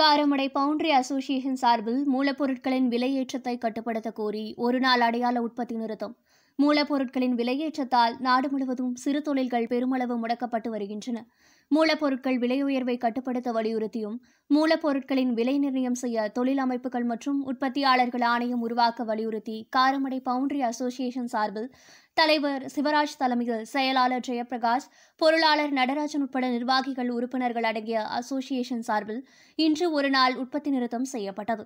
Karamadai boundary association சார்பில் மூலப்பொருட்களின் விலையேற்றத்தை கட்டுப்படுத்த கோரி நாள் அடையாள உற்பத்தி நிறுத்தம் மூலப்பொருட்களின் விலையேற்றத்தால் நாடு முழுவதும் சிறு தொழில்கள் பெருமளவு முடக்கப்பட்டு வருகின்றன மூலப்பொருட்கள் விலை உயர்வை கட்டுப்படுத்த வலியுறுத்தியும் மூலப்பொருட்களின் விலை நிர்ணயம் செய்ய தொழில் அமைப்புகள் மற்றும் உற்பத்தியாளர்கள் ஆணையம் உருவாக்க வலியுறுத்தி காரமடை பவுண்டரி அசோசியேஷன் சார்பில் தலைவர் சிவராஜ் தலைமையில் செயலாளர் ஜெயபிரகாஷ் பொருளாளர் நடராஜன் உட்பட நிர்வாகிகள் உறுப்பினர்கள் அடங்கிய அசோசியேஷன் சார்பில் இன்று ஒரு நாள் உற்பத்தி நிறுத்தம் செய்யப்பட்டது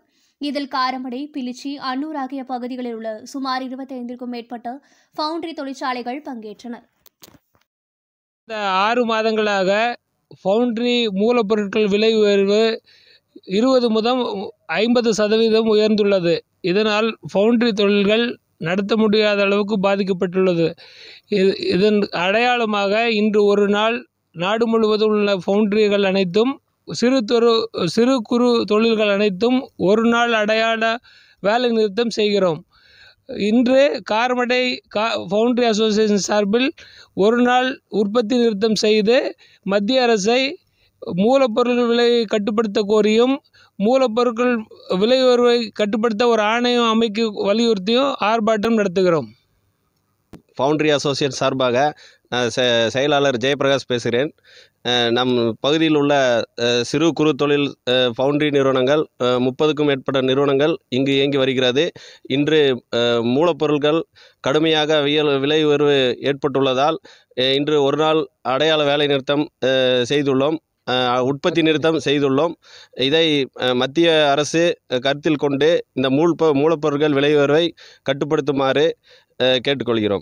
இதில் காரமடை பிலிச்சி அன்னூர் ஆகிய பகுதிகளில் உள்ள சுமார் இருபத்தைந்திற்கும் மேற்பட்ட பவுண்டரி தொழிற்சாலைகள் பங்கேற்றனர் ஆறு மாதங்களாக பவுண்டரி மூலப்பொருட்கள் விலை உயர்வு இருபது முதல் ஐம்பது சதவீதம் உயர்ந்துள்ளது இதனால் பவுண்டரி தொழில்கள் நடத்த முடியாத அளவுக்கு பாதிக்கப்பட்டுள்ளது இதன் அடையாளமாக இன்று ஒரு நாள் நாடு முழுவதும் உள்ள ஃபவுண்ட்ரிகள் அனைத்தும் சிறு தொரு சிறு குறு தொழில்கள் அனைத்தும் ஒரு நாள் அடையாள வேலை நிறுத்தம் செய்கிறோம் இன்று கார்மடை கா ஃபவுண்ட்ரி அசோசியேஷன் சார்பில் ஒரு நாள் உற்பத்தி நிறுத்தம் செய்து மத்திய அரசை மூலப்பொருள் விலையை கட்டுப்படுத்த கோரியும் மூலப்பொருட்கள் விலை உயர்வை கட்டுப்படுத்த ஒரு ஆணையம் அமைக்க வலியுறுத்தியும் ஆர்ப்பாட்டம் நடத்துகிறோம் ஃபவுண்டரி அசோசியேட் சார்பாக நான் செயலாளர் ஜெயபிரகாஷ் பேசுகிறேன் நம் பகுதியில் உள்ள சிறு குறு தொழில் ஃபவுண்டரி நிறுவனங்கள் முப்பதுக்கும் மேற்பட்ட நிறுவனங்கள் இங்கு இயங்கி வருகிறது இன்று மூலப்பொருட்கள் கடுமையாக வியல் விலை உயர்வு ஏற்பட்டுள்ளதால் இன்று ஒரு நாள் அடையாள வேலை நிறுத்தம் செய்துள்ளோம் உற்பத்தி நிறுத்தம் செய்துள்ளோம் இதை மத்திய அரசு கருத்தில் கொண்டு இந்த மூல் மூலப்பொருட்கள் விலை உயர்வை கட்டுப்படுத்துமாறு கேட்டுக்கொள்கிறோம்